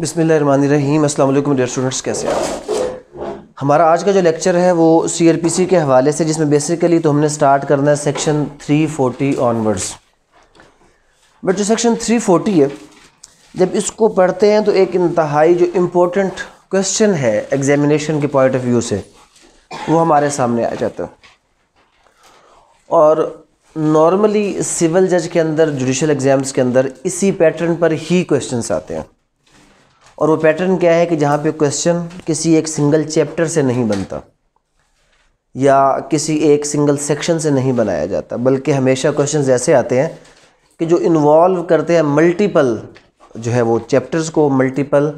बिसमीम असल dear students कैसे हैं हमारा आज का जो लेक्चर है वो सी आर पी सी के हवाले से जिसमें बेसिकली तो हमने स्टार्ट करना है सेक्शन 340 ऑनवर्ड्स बट जो सेक्शन 340 है जब इसको पढ़ते हैं तो एक इंतहाई जो इम्पोर्टेंट क्वेश्चन है एग्जामिनेशन के पॉइंट ऑफ व्यू से वो हमारे सामने आ जाता है और नॉर्मली सिविल जज के अंदर जुडिशल एग्ज़ाम्स के अंदर इसी पैटर्न पर ही क्वेश्चन आते हैं और वो पैटर्न क्या है कि जहाँ पे क्वेश्चन किसी एक सिंगल चैप्टर से नहीं बनता या किसी एक सिंगल सेक्शन से नहीं बनाया जाता बल्कि हमेशा क्वेश्चन ऐसे आते हैं कि जो इन्वॉल्व करते हैं मल्टीपल जो है वो चैप्टर्स को मल्टीपल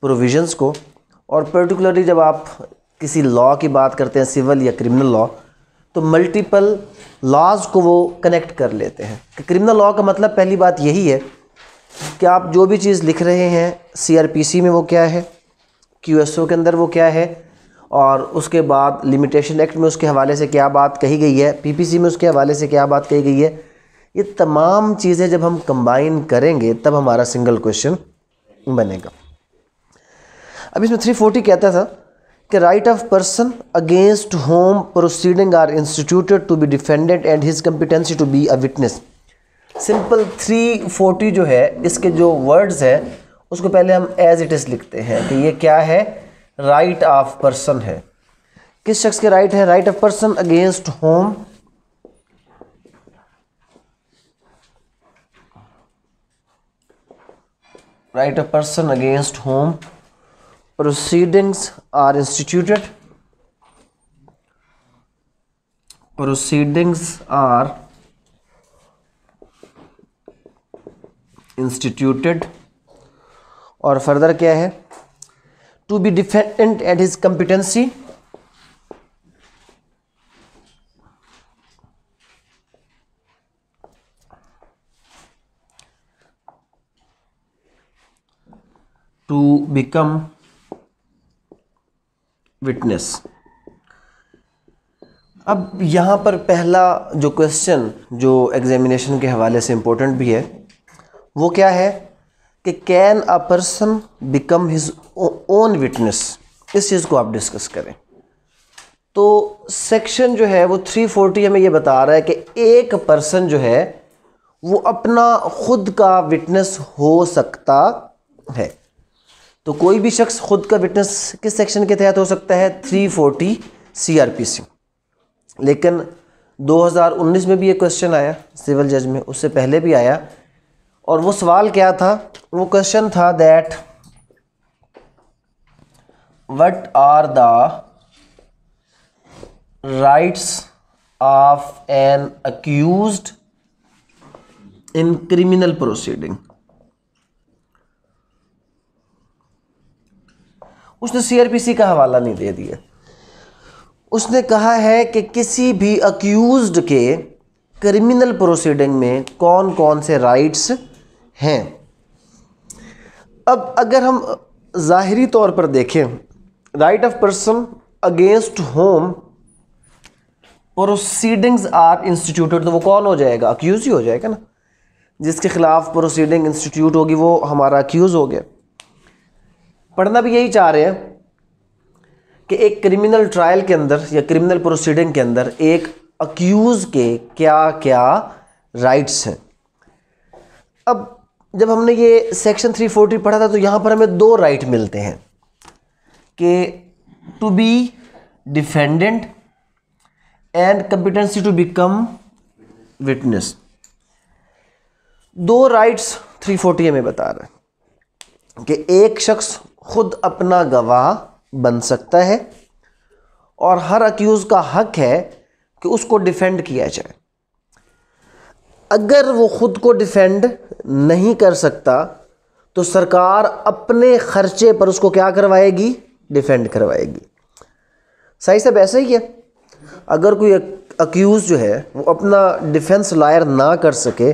प्रोविजंस को और पर्टिकुलरली जब आप किसी लॉ की बात करते हैं सिविल या क्रिमिनल लॉ तो मल्टीपल लॉज को वो कनेक्ट कर लेते हैं कि क्रिमिनल लॉ का मतलब पहली बात यही है कि आप जो भी चीज़ लिख रहे हैं सी में वो क्या है क्यू के अंदर वो क्या है और उसके बाद लिमिटेशन एक्ट में उसके हवाले से क्या बात कही गई है पीपीसी में उसके हवाले से क्या बात कही गई है ये तमाम चीज़ें जब हम कंबाइन करेंगे तब हमारा सिंगल क्वेश्चन बनेगा अब इसमें 340 कहता था कि right of person against whom proceeding are instituted to be defended and his competency to be a witness simple three forty जो है इसके जो वर्ड्स हैं उसको पहले हम एज इट इज़ लिखते हैं कि ये क्या है राइट ऑफ पर्सन है किस शख्स के राइट है right of person against whom right of person against whom proceedings are instituted proceedings are instituted और फर्दर क्या है to be defendant at his competency to become witness अब यहाँ पर पहला जो क्वेश्चन जो एग्जामिनेशन के हवाले से इम्पोर्टेंट भी है वो क्या है कि can a person become his own witness इस चीज़ को आप डिस्कस करें तो सेक्शन जो है वो फोर्टी हमें ये बता रहा है कि एक पर्सन जो है वो अपना खुद का विटनेस हो सकता है तो कोई भी शख्स खुद का विटनेस किस सेक्शन के तहत हो सकता है 340 सी लेकिन 2019 में भी ये क्वेश्चन आया सिविल जज में उससे पहले भी आया और वो सवाल क्या था वो क्वेश्चन था that what are the rights of an accused in criminal proceeding उसने सीआरपीसी का हवाला नहीं दे दिया उसने कहा है कि किसी भी अक्यूज्ड के क्रिमिनल प्रोसीडिंग में कौन कौन से राइट्स हैं अब अगर हम ज़ाहरी तौर पर देखें right of person against whom proceedings are instituted तो वो कौन हो जाएगा अक्यूज़ ही हो जाएगा ना जिसके ख़िलाफ़ प्रोसीडिंग इंस्टीट्यूट होगी वो हमारा अक्यूज़ हो गया पढ़ना भी यही चाह रहे हैं कि एक क्रिमिनल ट्रायल के अंदर या क्रिमिनल प्रोसीडिंग के अंदर एक अक्यूज़ के क्या क्या राइट्स हैं अब जब हमने ये सेक्शन 340 पढ़ा था तो यहाँ पर हमें दो राइट मिलते हैं कि to be defendant and competency to become witness दो राइट्स 340 हमें बता रहे कि एक शख्स खुद अपना गवाह बन सकता है और हर अक्यूज़ का हक है कि उसको डिफेंड किया जाए अगर वो ख़ुद को डिफेंड नहीं कर सकता तो सरकार अपने खर्चे पर उसको क्या करवाएगी डिफेंड करवाएगी सही सब ऐसा ही है अगर कोई अक्यूज़ जो है वो अपना डिफेंस लायर ना कर सके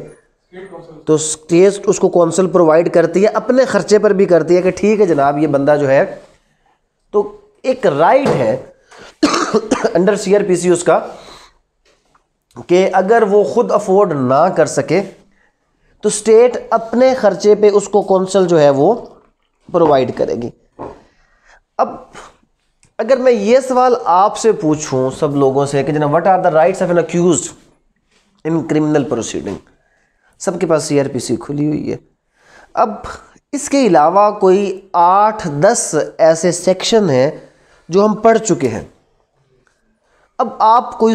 तो स्टेट उसको कौंसिल प्रोवाइड करती है अपने खर्चे पर भी करती है कि ठीक है जनाब ये बंदा जो है तो एक राइट है under C R P C उसका कि अगर वो ख़ुद अफोर्ड ना कर सके तो स्टेट अपने खर्चे पे उसको कौंसल जो है वो प्रोवाइड करेगी अब अगर मैं ये सवाल आपसे पूछूं सब लोगों से कि जना what are the rights of an accused in criminal proceeding सबके पास सीआरपीसी खुली हुई है अब इसके अलावा कोई आठ दस ऐसे सेक्शन हैं जो हम पढ़ चुके हैं अब आप कोई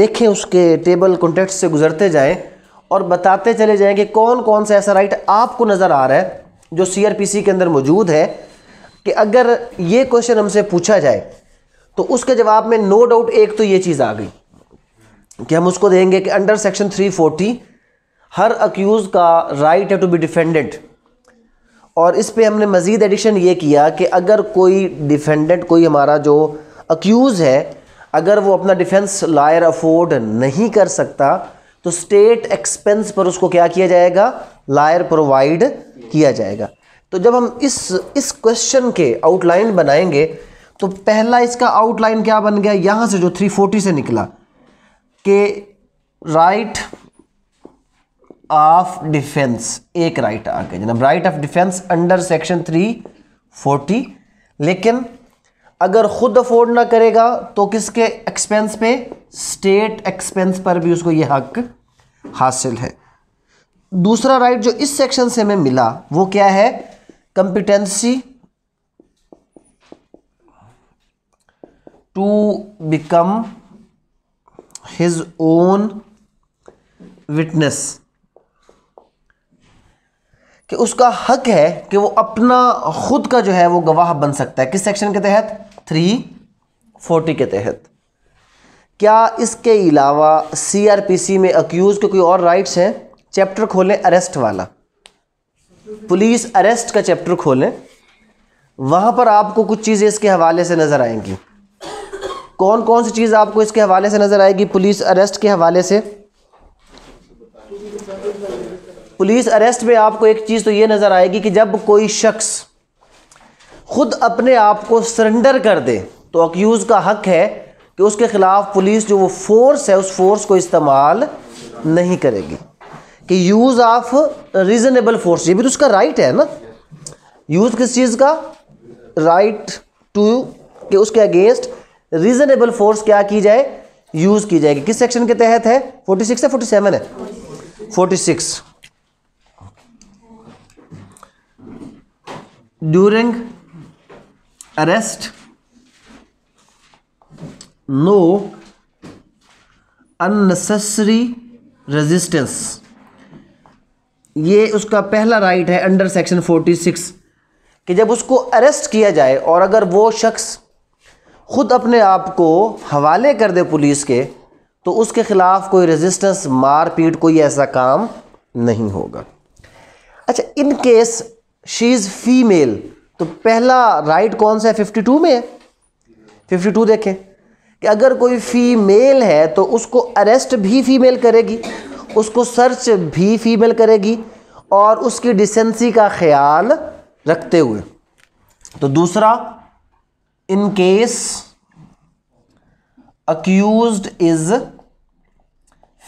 देखें उसके टेबल कॉन्टेक्ट से गुजरते जाएं और बताते चले जाएं कि कौन कौन सा ऐसा राइट आपको नज़र आ रहा है जो सी के अंदर मौजूद है कि अगर ये क्वेश्चन हमसे पूछा जाए तो उसके जवाब में नो डाउट एक तो ये चीज़ आ गई कि हम उसको देंगे कि अंडर सेक्शन 340 हर अक्यूज़ का राइट है टू बी डिफेंडेंट और इस पे हमने मज़ीद एडिशन ये किया कि अगर कोई डिफेंडेंट कोई हमारा जो अक्यूज़ है अगर वो अपना डिफेंस लायर अफोर्ड नहीं कर सकता तो स्टेट एक्सपेंस पर उसको क्या किया जाएगा लायर प्रोवाइड किया जाएगा तो जब हम इस इस क्वेश्चन के आउटलाइन बनाएंगे तो पहला इसका आउटलाइन क्या बन गया यहां से जो 340 से निकला के राइट ऑफ डिफेंस एक राइट आ गया जनाब right of defence under section 340 लेकिन अगर ख़ुद अफोर्ड ना करेगा तो किसके एक्सपेंस पे स्टेट एक्सपेंस पर भी उसको ये हक हासिल है दूसरा राइट जो इस सेक्शन से हमें मिला वो क्या है competency to become his own witness कि उसका हक है कि वो अपना खुद का जो है वो गवाह बन सकता है किस सेक्शन के तहत थ्री फोर्टी के तहत क्या इसके अलावा सीआरपीसी में अक्यूज़ के कोई और राइट्स हैं चैप्टर खोलें अरेस्ट वाला पुलिस अरेस्ट का चैप्टर खोलें वहाँ पर आपको कुछ चीज़ें इसके हवाले से नज़र आएंगी कौन कौन सी चीज़ आपको इसके हवाले से नज़र आएगी पुलिस अरेस्ट के हवाले से पुलिस अरेस्ट में आपको एक चीज़ तो ये नज़र आएगी कि जब कोई शख्स खुद अपने आप को सरेंडर कर दे तो अक्यूज़ का हक है कि उसके ख़िलाफ़ पुलिस जो वो फोर्स है उस फोर्स को इस्तेमाल नहीं करेगी कि यूज़ ऑफ रीज़नेबल फोर्स ये भी तो उसका राइट है ना यूज़ किस चीज़ का राइट टू कि उसके अगेंस्ट रीज़नेबल फोर्स क्या की जाए यूज़ की जाएगी किस सेक्शन के तहत है फोर्टी सिक्स है फोर्टी सेवन है forty six during arrest no unnecessary resistance ये उसका पहला राइट है अंडर सेक्शन 46 कि जब उसको अरेस्ट किया जाए और अगर वो शख्स खुद अपने आप को हवाले कर दे पुलिस के तो उसके ख़िलाफ़ कोई रेजिस्टेंस मारपीट कोई ऐसा काम नहीं होगा अच्छा in case she is female तो पहला राइट कौन सा है फिफ्टी टू में है फिफ्टी टू देखें कि अगर कोई फीमेल है तो उसको अरेस्ट भी फीमेल करेगी उसको सर्च भी फीमेल करेगी और उसकी डिसेंसी का ख्याल रखते हुए तो दूसरा in case accused is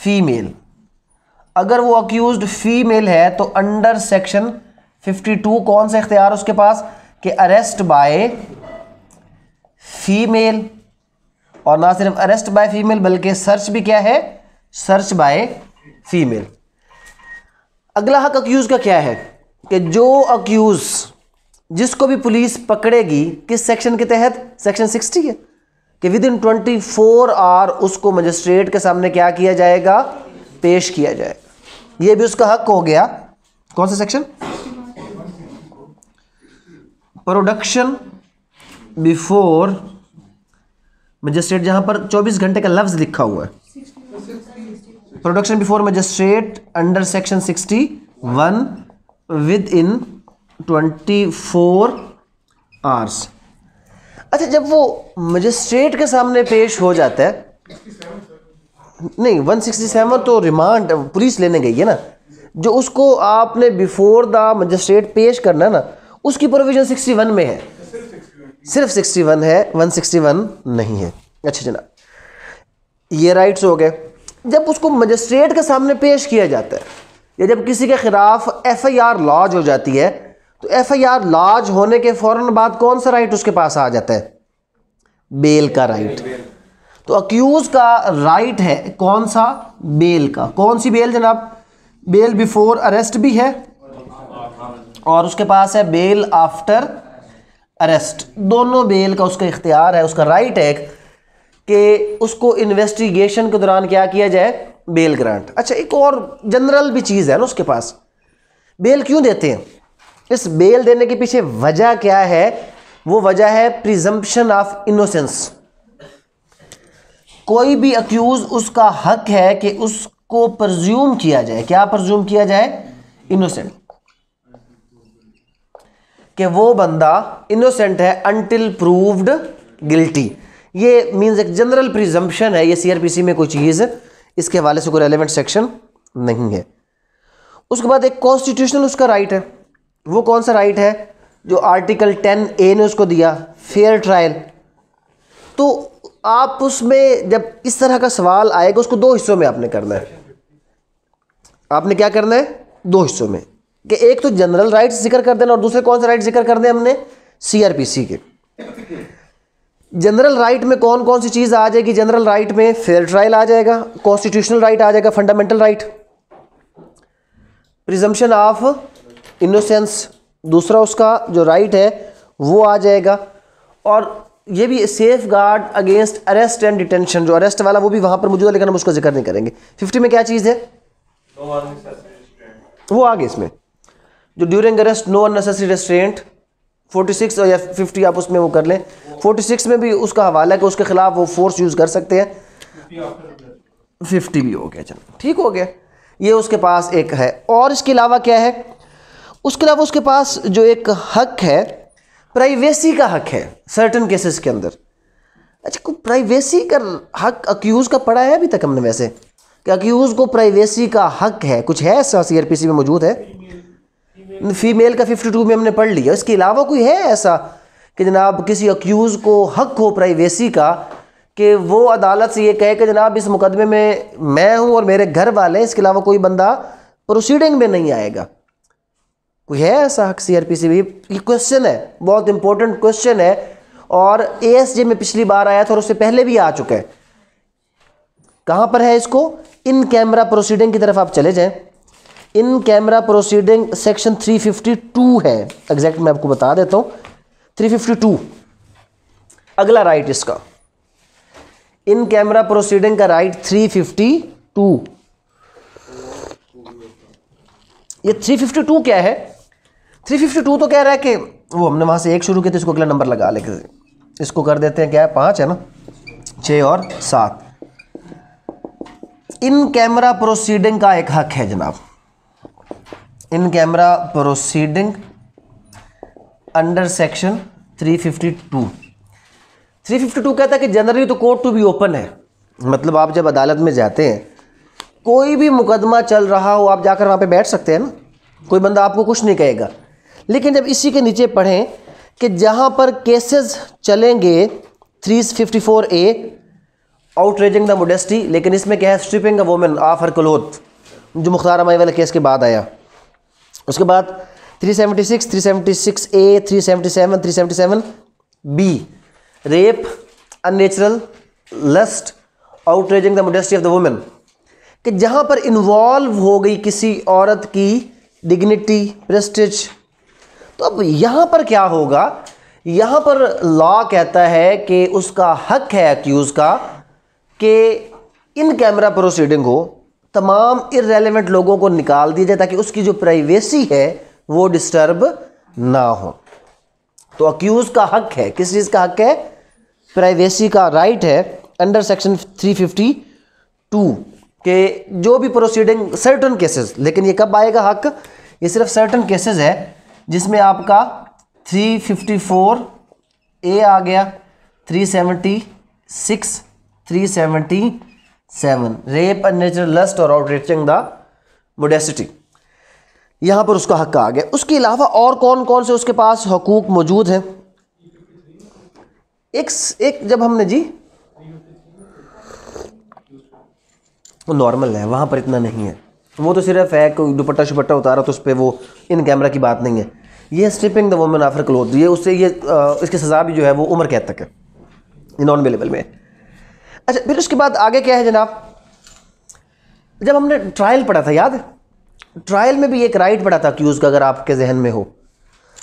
female अगर वो अक्यूज फीमेल है तो अंडर सेक्शन 52 कौन सा इख्तियार उसके पास कि अरेस्ट बाय फीमेल और ना सिर्फ अरेस्ट बाय फीमेल बल्कि सर्च भी क्या है सर्च बाय फीमेल अगला हक अक्यूज़ का क्या है कि जो अक्यूज़ जिसको भी पुलिस पकड़ेगी किस सेक्शन के तहत सेक्शन सिक्सटी है कि within twenty four hour उसको मजिस्ट्रेट के सामने क्या किया जाएगा पेश किया जाएगा ये भी उसका हक हो गया कौन सा सेक्शन प्रोडक्शन बिफोर मजिस्ट्रेट जहां पर 24 घंटे का लफ्ज लिखा हुआ है production before magistrate under section 61 within four hours अच्छा जब वो मजिस्ट्रेट के सामने पेश हो जाता है नहीं 167 तो रिमांड पुलिस लेने गई है ना जो उसको आपने बिफोर द मजिस्ट्रेट पेश करना है ना उसकी प्रोविजन 61 में है सिर्फ 61 है 161 नहीं है अच्छा जनाब ये राइट्स हो गए जब उसको मजिस्ट्रेट के सामने पेश किया जाता है या जब किसी के ख़िलाफ़ एफ़ आई आर लॉज हो जाती है तो एफ़ आई आर लॉज होने के फौरन बाद कौन सा राइट उसके पास आ जाता है बेल का राइट तो अक्यूज़ का राइट है कौन सा बेल का कौन सी बेल जनाब बेल बिफोर अरेस्ट भी है और उसके पास है बेल आफ्टर अरेस्ट दोनों बेल का उसका इख्तियार है उसका राइट है कि उसको इन्वेस्टिगेशन के दौरान क्या किया जाए बेल ग्रांट अच्छा एक और जनरल भी चीज़ है ना उसके पास बेल क्यों देते हैं इस बेल देने के पीछे वजह क्या है वो वजह है प्रिजम्पशन ऑफ इनोसेंस कोई भी अक्यूज उसका हक है कि उसको प्रज्यूम किया जाए क्या प्रज्यूम किया जाए इनोसेंट कि वो बंदा इनोसेंट है अनटिल प्रूव्ड गिल्टी ये मीन्स एक जनरल प्रिजम्पशन है ये सीआरपीसी में कोई चीज़ इसके हवाले से कोई रेलिवेंट सेक्शन नहीं है उसके बाद एक कॉन्स्टिट्यूशनल उसका राइट है वो कौन सा राइट है जो आर्टिकल टेन ए ने उसको दिया फेयर ट्रायल तो आप उसमें जब इस तरह का सवाल आएगा उसको दो हिस्सों में आपने करना है आपने क्या करना है दो हिस्सों में कि एक तो जनरल राइट्स जिक्र कर देना और दूसरे कौन से राइट जिक्र कर दें हमने सीआरपीसी के जनरल राइट में कौन कौन सी चीज़ आ जाएगी जनरल राइट में फेयर ट्रायल आ जाएगा कॉन्स्टिट्यूशनल राइट आ जाएगा fundamental right presumption of innocence दूसरा उसका जो राइट है वो आ जाएगा और ये भी safeguard against arrest and detention जो अरेस्ट वाला वो भी वहां पर मौजूद है लेकिन हम उसका जिक्र नहीं करेंगे फिफ्टी में क्या चीज़ है वो आगे इसमें जो during arrest no unnecessary restraint 46 या 50 आप उसमें वो कर लें 46 में भी उसका हवाला है कि उसके खिलाफ वो फोर्स यूज़ कर सकते हैं 50 भी हो गया चलो ठीक हो गया ये उसके पास एक है और इसके अलावा क्या है उसके अलावा उसके पास जो एक हक है प्राइवेसी का हक है सर्टन केसेस के अंदर अच्छा कोई प्राइवेसी का हक अक्यूज़ का पड़ा है अभी तक हमने वैसे कि अक्यूज़ को प्राइवेसी का हक है कुछ है ऐसा सी में मौजूद है फीमेल का 52 में हमने पढ़ लिया इसके अलावा कोई है ऐसा कि जनाब किसी अक्यूज़ को हक हो प्राइवेसी का कि वो अदालत से ये कहे कि जनाब इस मुकदमे में मैं हूँ और मेरे घर वाले इसके अलावा कोई बंदा प्रोसीडिंग में नहीं आएगा कोई है ऐसा हक सी आर पी सी भी ये क्वेश्चन है बहुत इंपॉर्टेंट क्वेश्चन है और ए एस जे में पिछली बार आया था और उससे पहले भी आ चुका है कहाँ पर है इसको इन कैमरा प्रोसीडिंग की तरफ आप चले जाएं इन कैमरा प्रोसीडिंग सेक्शन 352 है एग्जैक्ट मैं आपको बता देता हूं 352 अगला राइट इसका इन कैमरा प्रोसीडिंग का राइट 352 ये 352 क्या है 352 तो कह रहा है कि वो हमने वहां से एक शुरू किया तो इसको अगला नंबर लगा लेके इसको कर देते हैं क्या है पांच है ना छ और सात इन कैमरा प्रोसीडिंग का एक हक है जनाब in camera proceeding under section 352 352 कहता है कि जनरली तो कोर्ट टू बी ओपन है मतलब आप जब अदालत में जाते हैं कोई भी मुकदमा चल रहा हो आप जाकर वहाँ पे बैठ सकते हैं ना कोई बंदा आपको कुछ नहीं कहेगा लेकिन जब इसी के नीचे पढ़ें कि जहाँ पर केसेस चलेंगे 354 ए आउटरेजिंग द मोडेस्टी लेकिन इसमें क्या है stripping a women of her cloth जो मुख्तार अमाई वाले केस के बाद आया उसके बाद 376, 376 A 377, 377 B rape unnatural lust outraging the modesty of the women कि जहाँ पर इन्वॉल्व हो गई किसी औरत की डिग्निटी प्रेस्टिज तो अब यहाँ पर क्या होगा यहाँ पर लॉ कहता है कि उसका हक है एक्यूज़ का कि इन कैमरा प्रोसीडिंग हो तमाम इरेलीवेंट लोगों को निकाल दिया जाए ताकि उसकी जो प्राइवेसी है वो डिस्टर्ब ना हो तो अक्यूज़ का हक है किस चीज़ का हक है प्राइवेसी का राइट है अंडर सेक्शन 352 के जो भी प्रोसीडिंग सर्टन केसेस लेकिन ये कब आएगा हक ये सिर्फ सर्टन केसेस है जिसमें आपका 354 ए आ गया 376 370 seven rape and natural lust और आउटरेचिंग द मोडेसिटी यहाँ पर उसका हक आ गया उसके अलावा और कौन कौन से उसके पास हकूक मौजूद हैं एक एक जब हमने जी नॉर्मल है वहाँ पर इतना नहीं है वो तो सिर्फ है कोई दुपट्टा शुपट्टा उतारा तो उस पर वो इन कैमरा की बात नहीं है ये stripping the women of her cloth ये उससे ये आ, इसकी सज़ा भी जो है वो उम्र कैद तक है नॉन अवेलेबल में अच्छा फिर उसके बाद आगे क्या है जनाब जब हमने ट्रायल पढ़ा था याद ट्रायल में भी एक राइट पढ़ा था अक्यूज़ का अगर आपके जहन में हो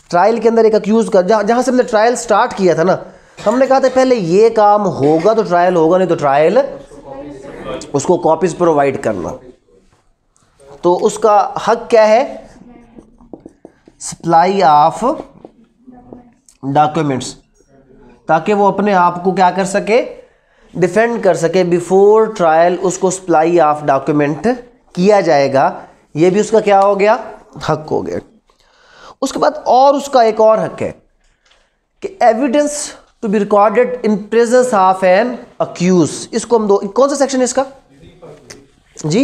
ट्रायल के अंदर एक अक्यूज़ का जहाँ जहाँ से हमने ट्रायल स्टार्ट किया था ना हमने कहा था पहले ये काम होगा तो ट्रायल होगा नहीं तो ट्रायल उसको कॉपीज प्रोवाइड करना तो उसका हक क्या है सप्लाई ऑफ डॉक्यूमेंट्स ताकि वो अपने आप को क्या कर सके डिफेंड कर सके बिफोर ट्रायल उसको सप्लाई ऑफ डॉक्यूमेंट किया जाएगा ये भी उसका क्या हो गया हक हो गया उसके बाद और उसका एक और हक है कि evidence to be recorded in presence of an accused इसको हम दो कौन सा सेक्शन है इसका जी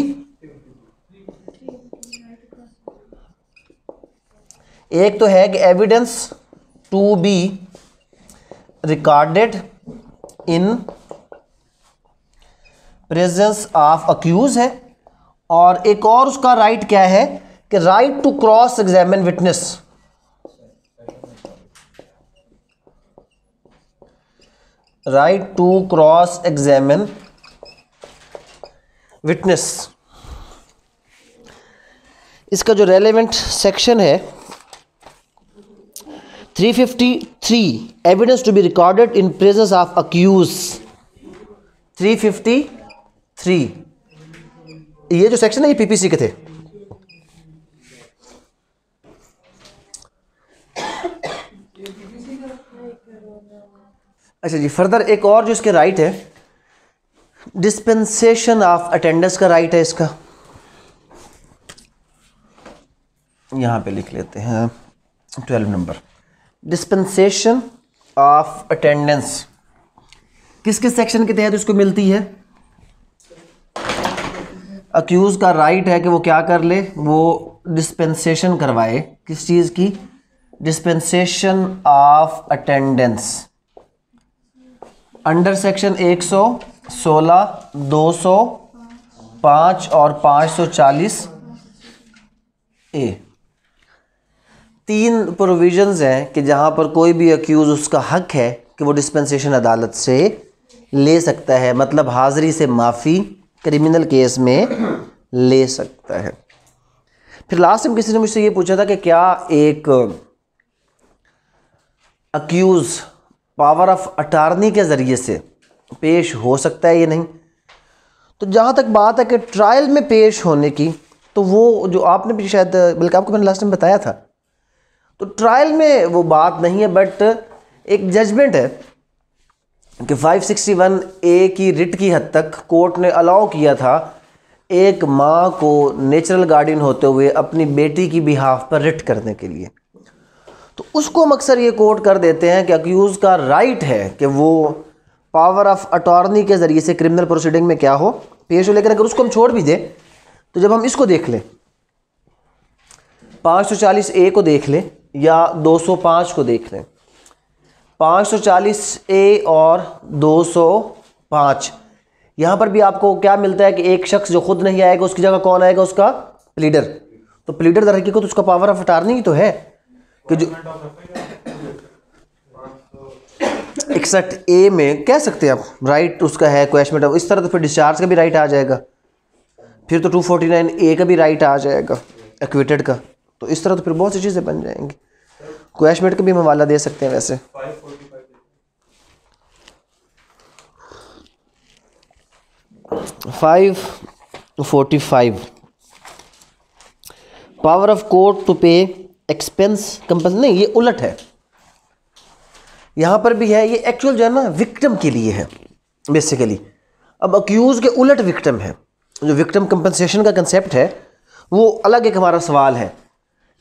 एक तो है कि evidence to be recorded in presence of accused है और एक और उसका राइट क्या है कि right to cross examine witness right to cross examine witness इसका जो रेलेवेंट सेक्शन है 353 evidence to be recorded in presence of accused 350 three ये जो सेक्शन है ये पीपीसी के थे अच्छा जी फर्दर एक और जो इसके राइट है डिस्पेंसेशन ऑफ अटेंडेंस का राइट है इसका यहां पे लिख लेते हैं twelve number dispensation of attendance किस किस सेक्शन के तहत इसको मिलती है अक्यूज़ का राइट है कि वो क्या कर ले वो डिस्पेंसेशन करवाए किस चीज़ की dispensation of attendance under section 116, 200, 5 और 540 ए तीन प्रोविजंस हैं कि जहाँ पर कोई भी अक्यूज़ उसका हक है कि वो डिस्पेंसेशन अदालत से ले सकता है मतलब हाज़िरी से माफ़ी क्रिमिनल केस में ले सकता है फिर लास्ट टाइम किसी ने मुझसे ये पूछा था कि क्या एक अक्यूज़ पावर ऑफ अटारनी के ज़रिए से पेश हो सकता है या नहीं तो जहाँ तक बात है कि ट्रायल में पेश होने की तो वो जो आपने भी शायद बल्कि आपको मैंने लास्ट टाइम बताया था तो ट्रायल में वो बात नहीं है बट एक जजमेंट है कि 561 ए की रिट की हद तक कोर्ट ने अलाउ किया था एक माँ को नेचुरल गार्डियन होते हुए अपनी बेटी की बिहाफ पर रिट करने के लिए तो उसको हम अक्सर ये कोर्ट कर देते हैं कि अक्यूज़ का राइट है कि वो पावर ऑफ अटॉर्नी के ज़रिए से क्रिमिनल प्रोसीडिंग में क्या हो पेश हो लेकिन अगर उसको हम छोड़ भी दें तो जब हम इसको देख लें पाँच सौ चालीस ए को देख लें या दो सौ पाँच को देख लें 540 ए और 205 यहाँ पर भी आपको क्या मिलता है कि एक शख्स जो खुद नहीं आएगा उसकी जगह कौन आएगा उसका प्लीडर तो प्लीडर दर हकीकत उसका पावर ऑफ अटारनी ही तो है कि जो इकसठ ए में कह सकते हैं आप राइट उसका है क्वेश्चन इस तरह तो फिर डिस्चार्ज का भी राइट आ जाएगा फिर तो 249 ए का भी राइट आ जाएगा एक्विटेड का तो इस तरह तो फिर बहुत सी चीज़ें बन जाएंगी कुरैश मिनट का भी हम हवाला दे सकते हैं वैसे five forty five power of court to pay expense कंपल नहीं ये उलट है यहां पर भी है ये एक्चुअल जो है ना विक्टम के लिए है बेसिकली अब अक्यूज़ के उलट विक्टम है जो विक्टम कंपनसेशन का कंसेप्ट है वो अलग एक हमारा सवाल है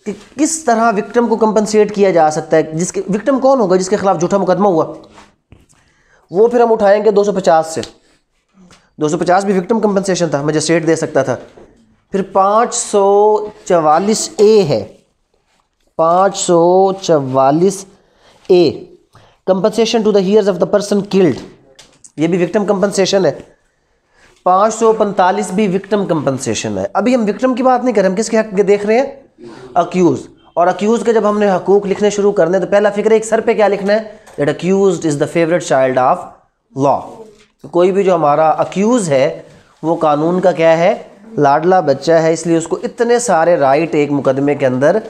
कि किस तरह विक्टिम को कंपनसेट किया जा सकता है जिसके विक्टिम कौन होगा जिसके खिलाफ झूठा मुकदमा हुआ वो फिर हम उठाएंगे 250 से 250 भी विक्टिम कंपनसेशन था मजिस्ट्रेट दे सकता था फिर 544 ए है 544 A compensation to the of the person killed ये भी विक्टिम कंपनसेशन है 545 भी विक्टिम कंपनसेशन है अभी हम विक्टिम की बात नहीं कर रहे हम किसके हक देख रहे हैं अक्यूज़ और अक्यूज़ के जब हमने हकूक लिखने शुरू करने तो पहला फिक्र एक सर पे क्या लिखना है that accused is the favourite child of law कोई भी जो हमारा अक्यूज़ है वो कानून का क्या है लाडला बच्चा है इसलिए उसको इतने सारे राइट एक मुकदमे के अंदर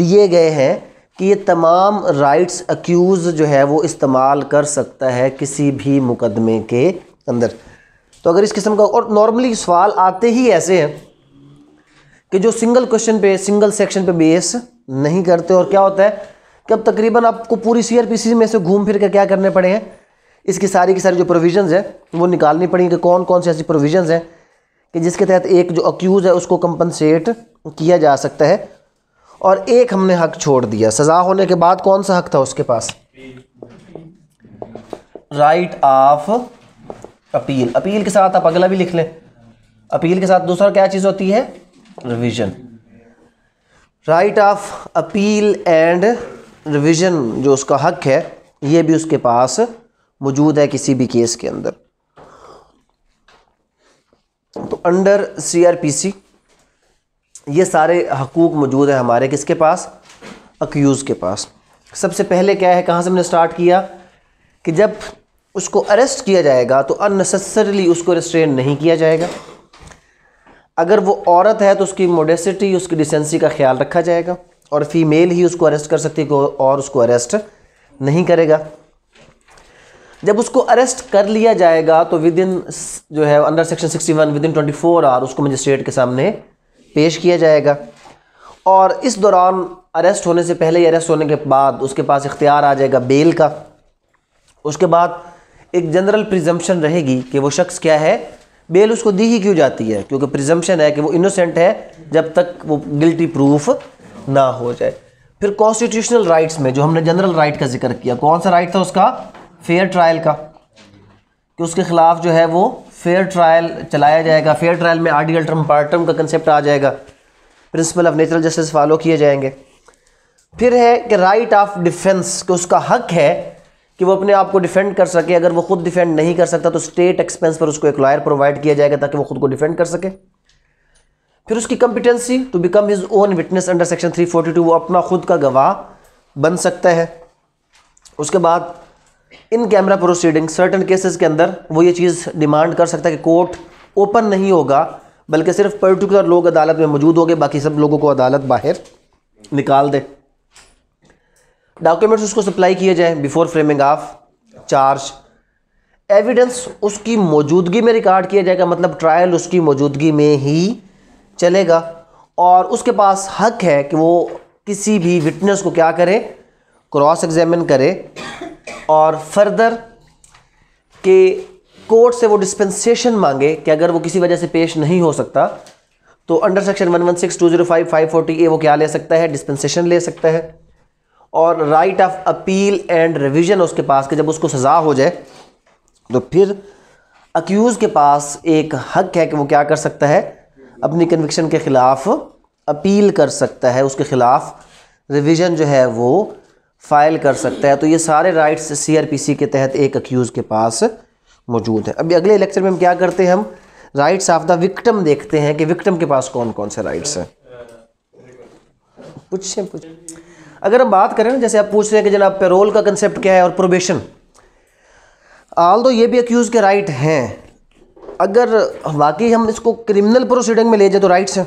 दिए गए हैं कि ये तमाम राइट्स अक्यूज़ जो है वो इस्तेमाल कर सकता है किसी भी मुकदमे के अंदर तो अगर इस किस्म का और नॉर्मली सवाल आते ही ऐसे हैं कि जो सिंगल क्वेश्चन पे सिंगल सेक्शन पे बेस नहीं करते और क्या होता है कि अब तकरीबन आपको पूरी सीआरपीसी में से घूम फिर कर क्या करने पड़े हैं इसकी सारी की सारी जो प्रोविजंस है वो निकालनी पड़ेंगी कि कौन कौन सी ऐसी प्रोविजंस हैं कि जिसके तहत एक जो अक्यूज़ है उसको कंपनसेट किया जा सकता है और एक हमने हक छोड़ दिया सज़ा होने के बाद कौन सा हक था उसके पास राइट ऑफ अपील अपील के साथ आप अगला भी लिख लें अपील के साथ दूसरा क्या चीज़ होती है revision right of appeal and revision जो उसका हक है ये भी उसके पास मौजूद है किसी भी केस के अंदर तो अंडर सीआरपीसी ये सारे हकूक मौजूद है हमारे किसके पास अक्यूज़ के पास सबसे पहले क्या है कहाँ से हमने स्टार्ट किया कि जब उसको अरेस्ट किया जाएगा तो अननेसेसरली उसको रिस्ट्रेन नहीं किया जाएगा अगर वो औरत है तो उसकी मोडेसिटी उसकी डिसेंसी का ख्याल रखा जाएगा और फीमेल ही उसको अरेस्ट कर सकती है और उसको अरेस्ट नहीं करेगा जब उसको अरेस्ट कर लिया जाएगा तो विद इन जो है under section 61 within four hour उसको मजिस्ट्रेट के सामने पेश किया जाएगा और इस दौरान अरेस्ट होने से पहले अरेस्ट होने के बाद उसके पास इख्तियार आ जाएगा बेल का उसके बाद एक जनरल प्रिजम्पन रहेगी कि वो शख्स क्या है बेल उसको दी ही क्यों जाती है क्योंकि प्रिजम्पशन है कि वो इनोसेंट है जब तक वो गिल्टी प्रूफ ना हो जाए फिर कॉन्स्टिट्यूशनल राइट्स में जो हमने जनरल राइट का जिक्र किया कौन सा राइट था उसका फेयर ट्रायल का कि उसके खिलाफ जो है वो फेयर ट्रायल चलाया जाएगा फेयर ट्रायल में आर्टिकल टर्म टर्म का कंसेप्ट आ जाएगा principle of natural justice follow किए जाएंगे फिर है कि राइट ऑफ डिफेंस कि उसका हक है कि वो अपने आप को डिफेंड कर सके अगर वो खुद डिफेंड नहीं कर सकता तो स्टेट एक्सपेंस पर उसको एक लॉयर प्रोवाइड किया जाएगा ताकि वो खुद को डिफेंड कर सके फिर उसकी competency to become his own witness under section 342 वो अपना खुद का गवाह बन सकता है उसके बाद in camera proceeding certain cases के अंदर वो ये चीज़ डिमांड कर सकता है कि कोर्ट ओपन नहीं होगा बल्कि सिर्फ पर्टिकुलर लोग अदालत में मौजूद होंगे बाकी सब लोगों को अदालत बाहर निकाल दें डॉक्यूमेंट्स उसको सप्लाई किए जाए before framing of charge evidence उसकी मौजूदगी में रिकॉर्ड किया जाएगा मतलब ट्रायल उसकी मौजूदगी में ही चलेगा और उसके पास हक है कि वो किसी भी विटनेस को क्या करे क्रॉस एग्जामिन करे और फर्दर के कोर्ट से वो डिस्पेंसेशन मांगे कि अगर वो किसी वजह से पेश नहीं हो सकता तो under section one one six two zero five five forty A वो क्या ले सकता है डिस्पेंसेशन ले सकता है और right of appeal and revision उसके पास कि जब उसको सज़ा हो जाए तो फिर अक्यूज़ के पास एक हक है कि वो क्या कर सकता है अपनी कन्विक्शन के ख़िलाफ़ अपील कर सकता है उसके ख़िलाफ़ रिवीजन जो है वो फ़ाइल कर सकता है तो ये सारे राइट्स सीआरपीसी के तहत एक अक्यूज़ के पास मौजूद है अभी अगले लेक्चर में हम क्या करते हैं हम राइट्स ऑफ द विक्टम देखते हैं कि विक्टम के पास कौन कौन से राइट्स हैं पूछें पूछ अगर हम बात करें ना जैसे आप पूछ रहे हैं कि जनाब पेरोल का कंसेप्ट क्या है और प्रोबेशन आल दो ये भी अक्यूज़ के राइट हैं अगर वाकई हम इसको क्रिमिनल प्रोसीडिंग में ले जाए तो राइट्स हैं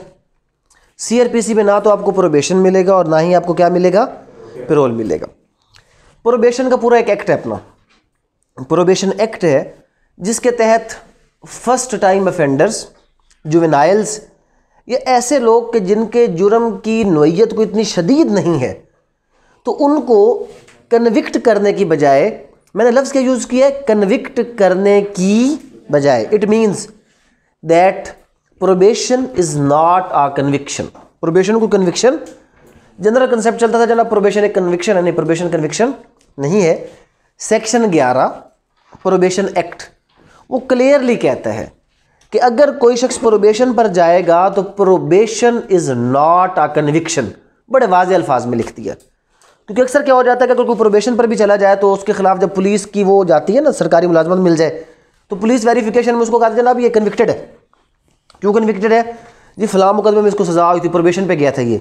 सीआरपीसी में ना तो आपको प्रोबेशन मिलेगा और ना ही आपको क्या मिलेगा पेरोल मिलेगा प्रोबेशन का पूरा एक एक्ट है अपना प्रोबेशन एक्ट है जिसके तहत फर्स्ट टाइम अफेंडर्स जुवेनाइल्स ये ऐसे लोग के जिनके जुर्म की नोयत को इतनी शदीद नहीं है तो उनको कन्विक्ट करने की बजाय मैंने लफ्ज़ क्या यूज़ किया है कन्विक्ट करने की बजाय it means that probation is not a conviction probation को कन्विक्शन जनरल कंसेप्ट चलता था जनरल प्रोबेशन एक कन्विक्शन है नहीं प्रोबेशन कन्विक्शन नहीं है सेक्शन 11 प्रोबेशन एक्ट वो क्लियरली कहता है कि अगर कोई शख्स प्रोबेशन पर जाएगा तो probation is not a conviction बड़े वाज अल्फाज में लिख दिया क्योंकि अक्सर क्या हो जाता है कि अगर कोई प्रोबेशन पर भी चला जाए तो उसके खिलाफ जब पुलिस की वो जाती है ना सरकारी मुलाजमत मिल जाए तो पुलिस वेरीफिकेशन में उसको कहते जनाब ये कन्विक्टेड है क्यों कन्विक्टेड है जी फलाम मुकदमे में इसको सजा हुई थी प्रोबेशन पर गया था ये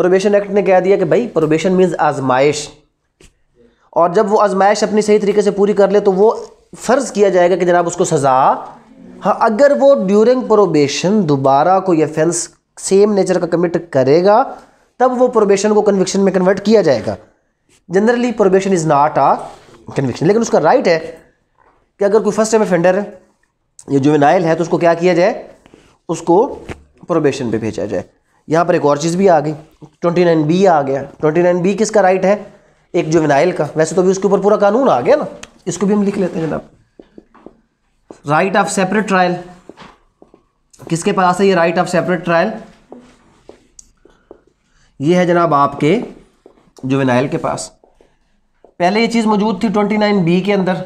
प्रोबेशन एक्ट ने कह दिया कि भाई प्रोबेशन मीन्स आजमाइश और जब वो आजमाइश अपनी सही तरीके से पूरी कर ले तो वो फ़र्ज़ किया जाएगा कि जनाब उसको सज़ा हाँ अगर वो ड्यूरिंग प्रोबेशन दोबारा कोई अफेंस सेम नेचर का कमिट करेगा तब वो प्रोबेशन को कन्विक्शन में कन्वर्ट किया जाएगा generally probation is not a conviction लेकिन उसका राइट है कि अगर कोई फर्स्ट टाइम अफेंडर या विनाइल है तो उसको क्या किया जाए उसको प्रोबेशन पे भेजा जाए यहाँ पर एक और चीज़ भी आ गई ट्वेंटी नाइन बी आ गया ट्वेंटी नाइन बी किसका राइट है एक विनाइल का वैसे तो भी उसके ऊपर पूरा कानून आ गया ना इसको भी हम लिख लेते हैं जनाब राइट ऑफ सेपरेट ट्रायल किसके पास है ये राइट ऑफ सेपरेट ट्रायल ये है जनाब आपके विनाइल के पास पहले ये चीज़ मौजूद थी ट्वेंटी नाइन बी के अंदर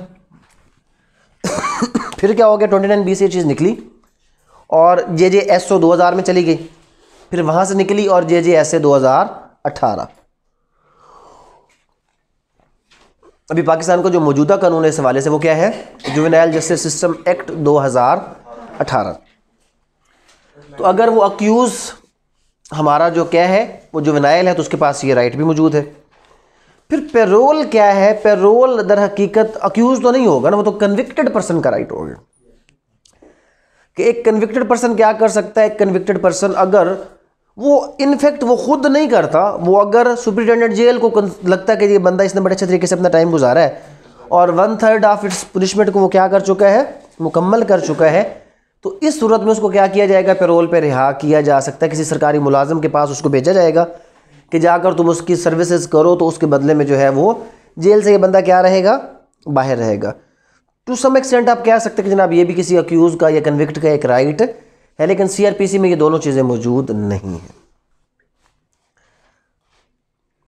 फिर क्या हो गया ट्वेंटी नाइन बी से ये चीज़ निकली और जे जे एस ओ दो हज़ार में चली गई फिर वहाँ से निकली और जे जे एस ए दो हज़ार अट्ठारह अभी पाकिस्तान को जो मौजूदा कानून है इस हवाले से वो क्या है जुवेनाइल जस्टिस सिस्टम एक्ट 2018 तो अगर वो अक्यूज़ हमारा जो क्या है वो जो विनाइल है तो उसके पास ये राइट भी मौजूद है फिर पेरोल क्या है पेरोल दर हकीकत अक्यूज तो नहीं होगा ना वो तो कन्विक्टेड पर्सन का राइट होगा कि एक कन्विक्टेड पर्सन क्या कर सकता है एक कन्विक्टेड पर्सन अगर वो इनफेक्ट वो खुद नहीं करता वो अगर सुप्रिटेंडेंट जेल को लगता है कि ये बंदा इसने बड़े अच्छे तरीके से अपना टाइम गुजारा है और one third of its punishment को वो क्या कर चुका है मुकम्मल कर चुका है तो इस सूरत में उसको क्या किया जाएगा पेरोल पे रिहा किया जा सकता है किसी सरकारी मुलाजम के पास उसको भेजा जाएगा कि जाकर तुम उसकी सर्विसेज करो तो उसके बदले में जो है वो जेल से ये बंदा क्या रहेगा बाहर रहेगा टू सम एक्सटेंट आप कह सकते हैं कि जनाब ये भी किसी अक्यूज़ का या कन्विक्ट का एक राइट है लेकिन सीआरपीसी में ये दोनों चीज़ें मौजूद नहीं हैं